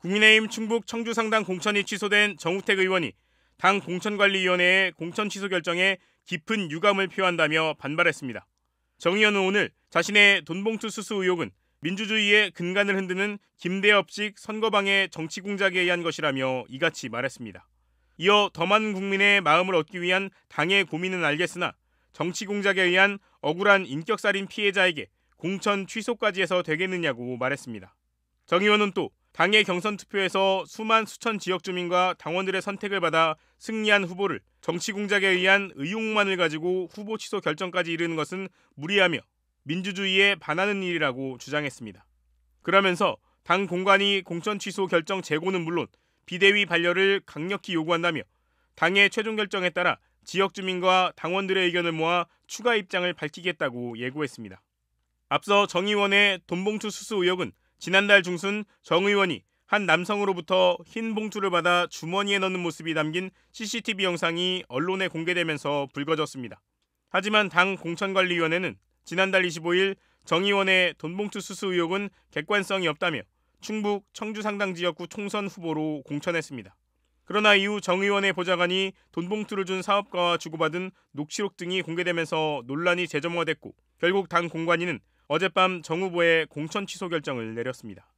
국민의힘 충북 청주 상당 공천이 취소된 정우택 의원이 당 공천관리위원회의 공천 취소 결정에 깊은 유감을 표한다며 반발했습니다. 정 의원은 오늘 자신의 돈봉투 수수 의혹은 민주주의의 근간을 흔드는 김대엽식 선거방해 정치 공작에 의한 것이라며 이같이 말했습니다. 이어 더 많은 국민의 마음을 얻기 위한 당의 고민은 알겠으나 정치 공작에 의한 억울한 인격살인 피해자에게 공천 취소까지 해서 되겠느냐고 말했습니다. 정 의원은 또 당의 경선 투표에서 수만 수천 지역 주민과 당원들의 선택을 받아 승리한 후보를 정치 공작에 의한 의혹만을 가지고 후보 취소 결정까지 이르는 것은 무리하며 민주주의에 반하는 일이라고 주장했습니다. 그러면서 당 공관이 공천 취소 결정 재고는 물론 비대위 반려를 강력히 요구한다며 당의 최종 결정에 따라 지역 주민과 당원들의 의견을 모아 추가 입장을 밝히겠다고 예고했습니다. 앞서 정 의원의 돈봉투 수수 의혹은 지난달 중순 정 의원이 한 남성으로부터 흰 봉투를 받아 주머니에 넣는 모습이 담긴 CCTV 영상이 언론에 공개되면서 불거졌습니다. 하지만 당 공천관리위원회는 지난달 25일 정 의원의 돈봉투 수수 의혹은 객관성이 없다며 충북 청주 상당 지역구 총선 후보로 공천했습니다. 그러나 이후 정 의원의 보좌관이 돈봉투를 준 사업가와 주고받은 녹취록 등이 공개되면서 논란이 재점화됐고 결국 당 공관위는 어젯밤 정 후보의 공천 취소 결정을 내렸습니다.